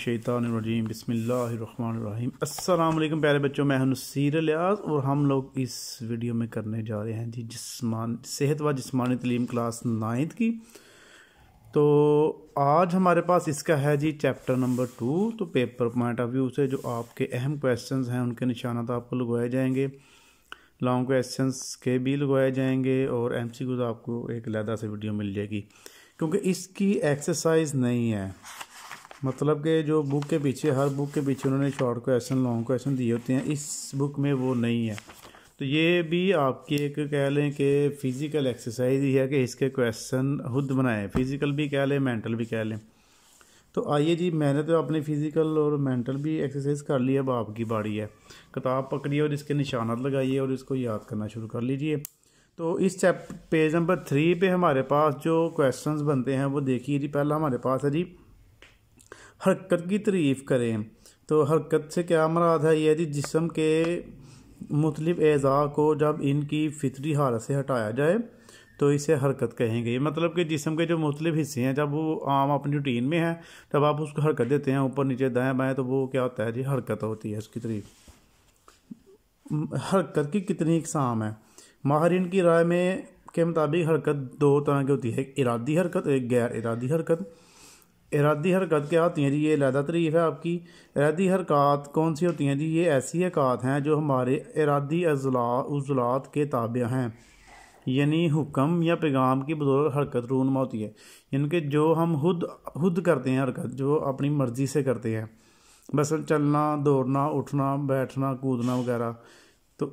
शैतानरजीम बसमीम अल्लाम प्यारे बच्चों मैं हूं नसीर लियाज और हम लोग इस वीडियो में करने जा रहे हैं जी जिसमान सेहत व जिसमानी तलीम क्लास नाइन्थ की तो आज हमारे पास इसका है जी चैप्टर नंबर टू तो पेपर पॉइंट ऑफ व्यू से जो आपके अहम क्वेश्चन हैं उनके निशानात आपको लगवाए जाएंगे लॉन्ग क्वेश्चन के भी लगवाए जाएंगे और एम सी आपको एक लहदा से वीडियो मिल जाएगी क्योंकि इसकी एक्सरसाइज नहीं है मतलब कि जो बुक के पीछे हर बुक के पीछे उन्होंने शॉर्ट क्वेश्चन लॉन्ग क्वेश्चन दिए होते हैं इस बुक में वो नहीं है तो ये भी आपकी एक कह लें कि फ़िज़िकल एक्सरसाइज ही है कि इसके क्वेश्चन खुद बनाए फ़िज़िकल भी कह लें मेंटल भी कह लें तो आइए जी मैंने तो अपने फ़िज़िकल और मेंटल भी एक्सरसाइज कर ली अब आपकी बाड़ी है किताब पकड़िए और इसके निशानात लगाइए और इसको याद करना शुरू कर लीजिए तो इस चैप पेज नंबर थ्री पे हमारे पास जो क्वेश्चंस बनते हैं वो देखिए जी पहला हमारे पास है जी हरकत की तारीफ़ करें तो हरकत से क्या मराद है यदि जिसम के मुख्तलिफ एज़ा को जब इनकी फितरी हालत से हटाया जाए तो इसे हरकत कहेंगे मतलब कि जिसम के जो मुख्तलिफ हिस्से हैं जब वो आम अपनी रूटीन में है तब आप उसको हरकत देते हैं ऊपर नीचे दाएँ बाएँ तो वो क्या होता है जी हरकत होती है उसकी तरीफ हरकत की कितनी इकसाम है माहरीन की राय में के मुताबिक हरकत दो तरह की होती है एक इरादी हरकत एक गैर इरादी हरकत इरादी हरकत क्या होती हैं जी ये लहदा तरीफ है आपकी इरादी हरकत कौन सी होती हैं जी ये ऐसी हरकत हैं जो हमारे इरादी अजला उजलात के ताबे हैं यानी हुक्म या पैगाम की बदौल हरकत रूनमा होती है यानी कि जो हम खुद खुद करते हैं हरकत जो अपनी मर्ज़ी से करते हैं बस चलना दौड़ना उठना बैठना कूदना वगैरह तो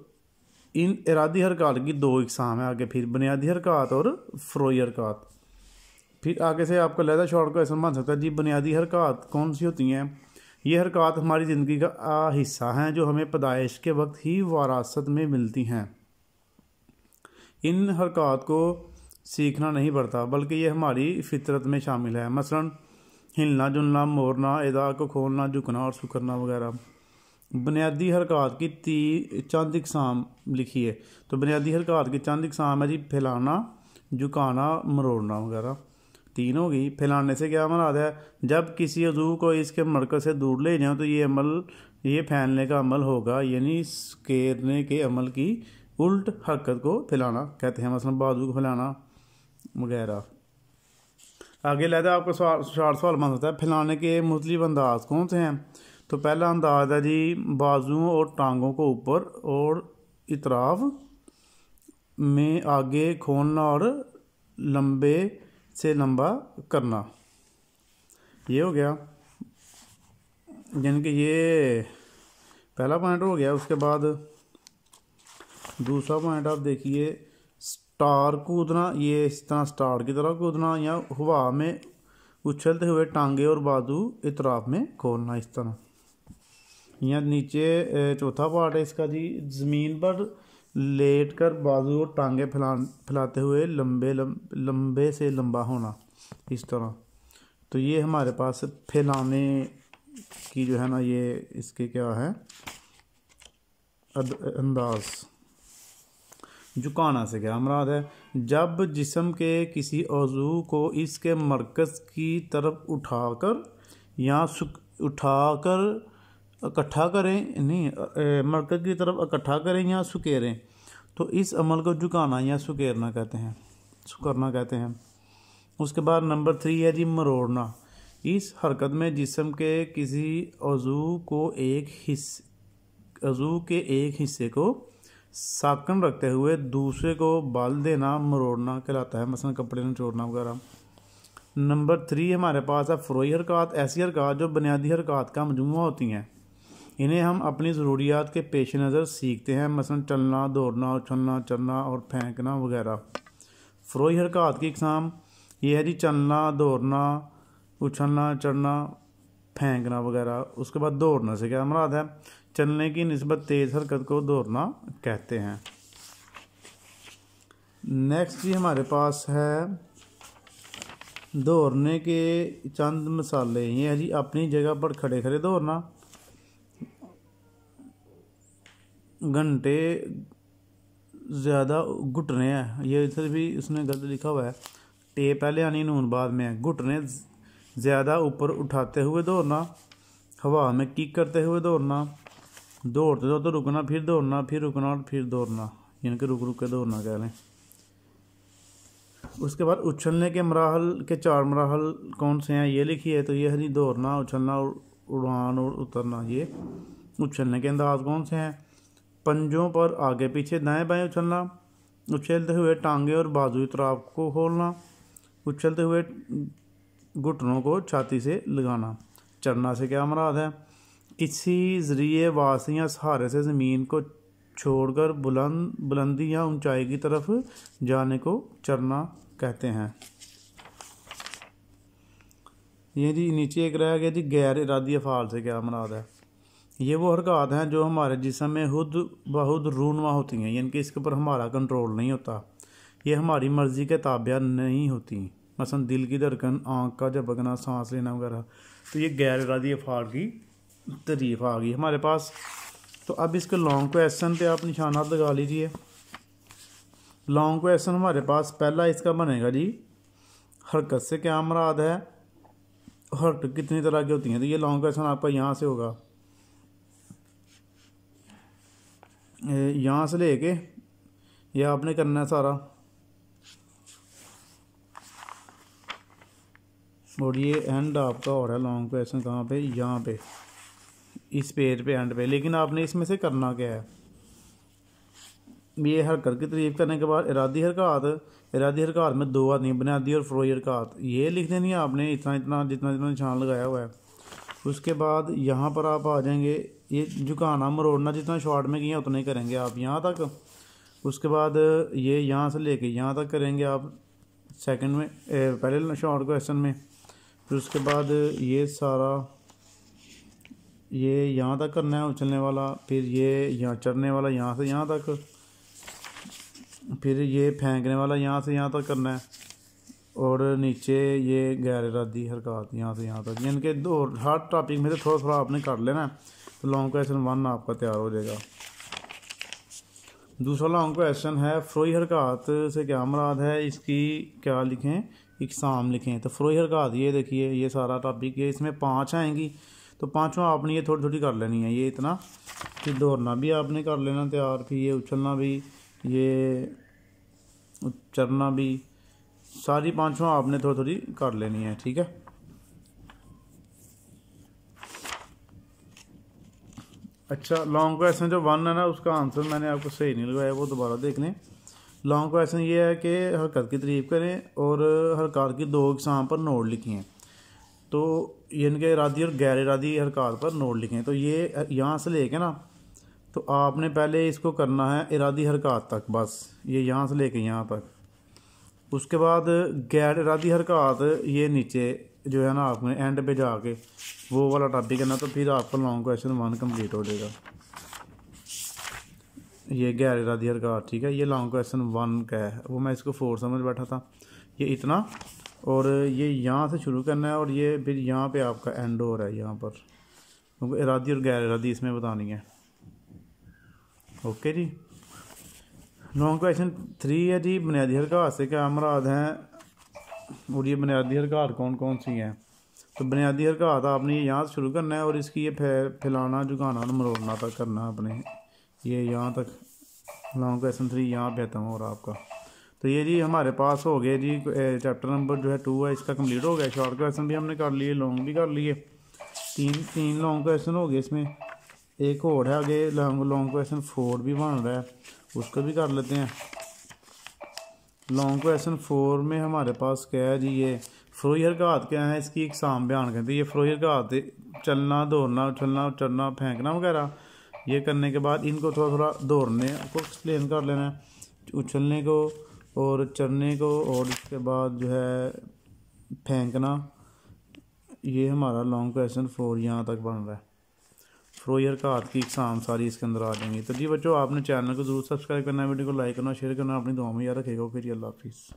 इन इरादी हरकत की दो इकसाम है आगे फिर बुनियादी हरकत और फरोई हरकत फिर आगे से आपका लहदा शॉर्ट ऐसा बन सकता है जी बुनियादी हरकत कौन सी होती हैं ये हरकत हमारी ज़िंदगी का हिस्सा हैं जो हमें पैदाइश के वक्त ही वारासत में मिलती हैं इन हरकत को सीखना नहीं पड़ता बल्कि ये हमारी फितरत में शामिल है मसलन हिलना जुलना मोरना अदा को खोलना झुकना और सुखरना वगैरह बुनियादी हरकत की ती चंद इकसाम है तो बुनियादी हरकत की चंद इकसाम है जी फैलाना झुकाना मरोड़ना वगैरह हो गई फैलाने से क्या मराद है जब किसी अजू को इसके मरकज़ से दूर ले जाएँ तो ये अमल ये फैलने का अमल होगा यानी केरने के अमल की उल्ट हरकत को फैलाना कहते हैं मसलन बाजू को फैलाना वगैरह आगे हैं आपका सवाल सवाल मान होता है फैलाने के मुख्तलिफ अंदाज कौन से हैं तो पहला अंदाज है जी बाजुओं और टांगों को ऊपर और इतराफ में आगे खोलना और लंबे से लंबा करना ये हो गया यानी कि ये पहला पॉइंट हो गया उसके बाद दूसरा पॉइंट आप देखिए स्टार कूदना ये इस तरह स्टार की तरह कूदना या हवा में उछलते हुए टांगे और बाजू इतराफ में खोलना इस तरह या नीचे चौथा पार्ट है इसका जी ज़मीन पर लेट कर बाजू और टांगे फैला फैलाते हुए लंबे लंबे से लंबा होना इस तरह तो ये हमारे पास फैलाने की जो है ना ये इसके क्या है अंदाज झुकाना से क्या मराद है जब जिसम के किसी अजू को इसके मरकज़ की तरफ उठाकर या उठाकर इकट्ठा करें नहीं मरकज़ की तरफ इकट्ठा करें या सुकेरें तो इस अमल को झुकाना या सुकेरना कहते हैं सुकरना कहते हैं उसके बाद नंबर थ्री है जी मरोड़ना इस हरकत में जिसम के किसी अजू को एक हिस्से अजू के एक हिस्से को साकन रखते हुए दूसरे को बाल देना मरोड़ना कहलाता है मसलन कपड़े निचोड़ना वगैरह नंबर थ्री हमारे पास है फ्रोई हरकत ऐसी हरकत जो बुनियादी हरकत का मजमू होती हैं इन्हें हम अपनी ज़रूरियात के पेश नज़र सीखते हैं मसलन चलना दौड़ना उछलना चलना और फेंकना वगैरह फ़रोही हरकत की इकसाम ये है जी चलना दौड़ना उछलना चढ़ना फेंकना वगैरह उसके बाद दौड़ना से क्या मराद है चलने की नस्बत तेज़ हरकत को दौड़ना कहते हैं नेक्स्ट जी हमारे पास है दौड़ने के चंद मसाले ये है जी अपनी जगह पर खड़े खड़े दौड़ना घंटे ज़्यादा घुट रहे हैं ये इधर भी उसने गलत लिखा हुआ है टे पहले यानी नून बाद में है घुटने ज़्यादा ऊपर उठाते हुए दौड़ना हवा में किक करते हुए दौड़ना दौड़ते दौड़ते रुकना फिर दौड़ना फिर रुकना और फिर दौड़ना यानी कि रुक रुक के दौड़ना कह लें उसके बाद उछलने के मराहल के चार मराहल कौन से हैं ये लिखिए है, तो ये है दौड़ना उछलना और उड़ान और उतरना ये उछलने के अंदाज कौन से हैं पंजों पर आगे पीछे दाएं बाएं उछलना उछलते हुए टांगे और बाजू इतराब को खोलना उछलते हुए घुटनों को छाती से लगाना चढ़ना से क्या मराद है किसी जरिए वासी या सहारे से ज़मीन को छोड़कर बुलंद बुलंदी या ऊंचाई की तरफ जाने को चरना कहते हैं ये जी नीचे एक रह गया जी गैर इरादी अफाल से क्या मराद है ये वो हरकत हैं जो हमारे जिसम में खुद बहुत रूनमा होती हैं यानी कि इसके ऊपर हमारा कंट्रोल नहीं होता ये हमारी मर्ज़ी के ताबिया नहीं होती मसलन दिल की धड़कन आँख का झपकना सांस लेना वगैरह तो ये गैर इरादी अफार की तरीफ आ गई हमारे पास तो अब इसके लॉन्ग क्वेश्चन पे आप निशाना लगा लीजिए लॉन्ग क्वेश्चन हमारे पास पहला इसका बनेगा जी हरकत से क्या मराद है हरकत कितनी तरह की होती हैं तो ये लॉन्ग क्वेश्चन आपका यहाँ से होगा यहाँ से लेके ये आपने करना है सारा और ये एंड आपका और है लॉन्ग क्वेश्चन कहाँ पे यहाँ पे इस पेज पे एंड पे लेकिन आपने इसमें से करना क्या है ये हरकत की तरीफ करने के बाद इरादी हरकत इरादी हरकत में दो आदमी बुनियादी और फरोई हरकत ये लिख देनी है आपने इतना इतना जितना जितना निशान लगाया हुआ है उसके बाद यहाँ पर आप आ जाएंगे ये झुकाना मरोड़ना जितना शॉर्ट में किया उतना ही करेंगे आप यहाँ तक उसके बाद ये यहाँ से लेके यहाँ तक करेंगे आप सेकंड में ए, पहले शॉर्ट क्वेश्चन में फिर उसके बाद ये सारा ये यहाँ तक करना है उछलने वाला फिर ये यहाँ चढ़ने वाला यहाँ से यहाँ तक फिर ये फेंकने वाला यहाँ से यहाँ तक करना है और नीचे ये गैर इरादी हरकत यहाँ से यहाँ तक यानी कि दो हर टॉपिक में से तो थोड़ा थोड़ा आपने कर लेना तो लॉन्ग क्वेश्चन वन आपका तैयार हो जाएगा दूसरा लॉन्ग क्वेश्चन है फ्रोई हरकत से क्या मराद है इसकी क्या लिखें इकसाम लिखें तो फ्रोई हरकत ये देखिए ये सारा टॉपिक ये इसमें पाँच आएंगी तो पाँचों आपने ये थोड़ी थोड़ी कर लेनी है ये इतना कि दौड़ना भी आपने कर लेना तैयार फिर ये उछलना भी ये चरना भी सारी पाँचों आपने थोड़ी थोड़ी कर लेनी है ठीक है अच्छा लॉन्ग क्वेश्चन जो वन है ना उसका आंसर मैंने आपको सही नहीं लगाया वो दोबारा देख लें लॉन्ग क्वेश्चन ये है कि हरकत की तरीफ करें और हरकार की दो इकसाम पर नोट लिखी हैं तो यानी कि इरादी और गैर इरादी हरकार पर नोट लिखें तो ये यहाँ से लेके ना तो आपने पहले इसको करना है इरादी हरकत तक बस ये यहाँ से लेके यहाँ तक उसके बाद गैर इरादी हरकत ये नीचे जो है ना आपने एंड पे जाके वो वाला टॉपिक है ना तो फिर आपका लॉन्ग क्वेश्चन वन कंप्लीट हो जाएगा ये गैर इरादी हरकत ठीक है ये लॉन्ग क्वेश्चन वन का है वो मैं इसको फोर समझ बैठा था ये इतना और ये यहाँ से शुरू करना है और ये फिर यहाँ पर आपका एंड हो रहा है यहाँ पर क्योंकि इरादी और गैर इरादी इसमें बतानी है ओके जी लॉन्ग क्वेश्चन थ्री है जी बुनियादी हरकार से क्या अमराद हैं और ये बुनियादी हरकार कौन कौन सी हैं तो बुनियादी हरकत आपने ये यहाँ से शुरू करना है और इसकी ये फैल फैलाना झुकाना और मरोड़ना तक करना है अपने ये यहाँ तक लॉन्ग क्वेश्चन थ्री यहाँ पे खत्म हो रहा आपका तो ये जी हमारे पास हो गए जी चैप्टर नंबर जो है टू है इसका कंप्लीट हो गया शॉर्ट क्वेश्चन भी हमने कर लिए लॉन्ग भी कर लिए तीन तीन लॉन्ग क्वेश्चन हो गए इसमें एक और है आगे लॉन्ग लॉन्ग क्वेश्चन फोर भी बन रहा है उसका भी कर लेते हैं लॉन्ग क्वेश्चन फोर में हमारे पास क्या है जी ये फ्रोयर का हाथ क्या है इसकी एक शाम बयान कहते हैं ये फ्रोयर का हाथ चलना दौड़ना उछलना चलना फेंकना वगैरह ये करने के बाद इनको थोड़ा थोड़ा दौड़ने को एक्सप्लेन कर लेना है उछलने को और चढ़ने को और इसके बाद जो है फेंकना ये हमारा लॉन्ग क्वेश्चन फोर यहाँ तक बन रहा है फ्रोयर का हाथ की एग्जाम सारी इसके अंदर आ जाएंगी तो जी बच्चों आपने चैनल को जरूर सब्सक्राइब करना है वीडियो को लाइक करना शेयर करना अपनी दुआ में याद रखेगा फिर अल्लाह हाफिज़